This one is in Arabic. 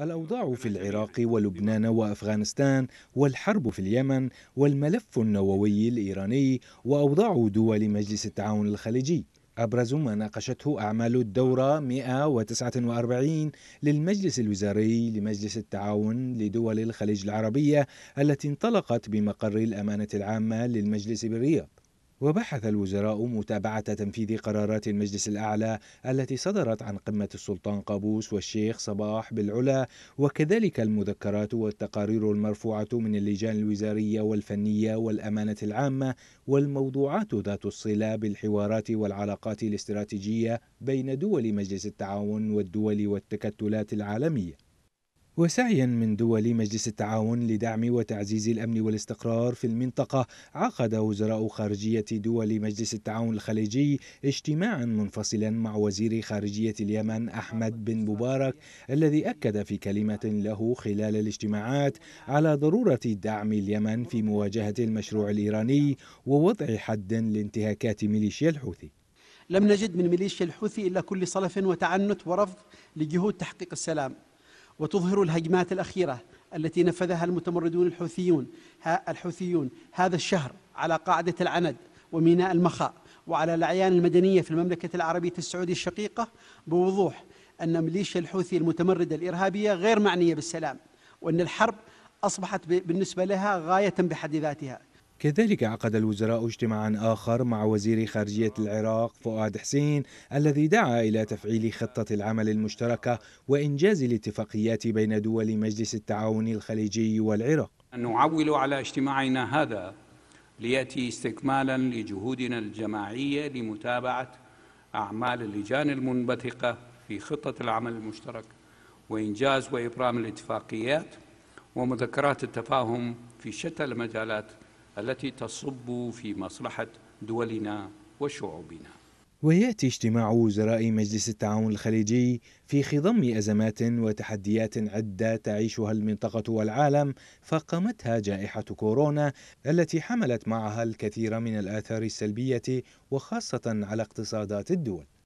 الأوضاع في العراق ولبنان وأفغانستان والحرب في اليمن والملف النووي الإيراني وأوضاع دول مجلس التعاون الخليجي أبرز ما ناقشته أعمال الدورة 149 للمجلس الوزاري لمجلس التعاون لدول الخليج العربية التي انطلقت بمقر الأمانة العامة للمجلس بالرياض وبحث الوزراء متابعة تنفيذ قرارات المجلس الأعلى التي صدرت عن قمة السلطان قابوس والشيخ صباح بالعلا وكذلك المذكرات والتقارير المرفوعة من اللجان الوزارية والفنية والأمانة العامة والموضوعات ذات الصلة بالحوارات والعلاقات الاستراتيجية بين دول مجلس التعاون والدول والتكتلات العالمية وسعيا من دول مجلس التعاون لدعم وتعزيز الامن والاستقرار في المنطقه عقد وزراء خارجيه دول مجلس التعاون الخليجي اجتماعا منفصلا مع وزير خارجيه اليمن احمد بن مبارك الذي اكد في كلمه له خلال الاجتماعات على ضروره دعم اليمن في مواجهه المشروع الايراني ووضع حد لانتهاكات ميليشيا الحوثي لم نجد من ميليشيا الحوثي إلا كل صلف وتعنت ورفض لجهود تحقيق السلام وتظهر الهجمات الأخيرة التي نفذها المتمردون الحوثيون الحوثيون هذا الشهر على قاعدة العند وميناء المخاء وعلى الأعيان المدنية في المملكة العربية السعودية الشقيقة بوضوح أن ميليشيا الحوثي المتمردة الإرهابية غير معنية بالسلام وأن الحرب أصبحت بالنسبة لها غاية بحد ذاتها كذلك عقد الوزراء اجتماعا آخر مع وزير خارجية العراق فؤاد حسين الذي دعا إلى تفعيل خطة العمل المشتركة وإنجاز الاتفاقيات بين دول مجلس التعاون الخليجي والعراق نعول على اجتماعنا هذا ليأتي استكمالا لجهودنا الجماعية لمتابعة أعمال اللجان المنبثقة في خطة العمل المشترك وإنجاز وإبرام الاتفاقيات ومذكرات التفاهم في شتى المجالات التي تصب في مصلحة دولنا وشعوبنا ويأتي اجتماع وزراء مجلس التعاون الخليجي في خضم أزمات وتحديات عدة تعيشها المنطقة والعالم فقامتها جائحة كورونا التي حملت معها الكثير من الآثار السلبية وخاصة على اقتصادات الدول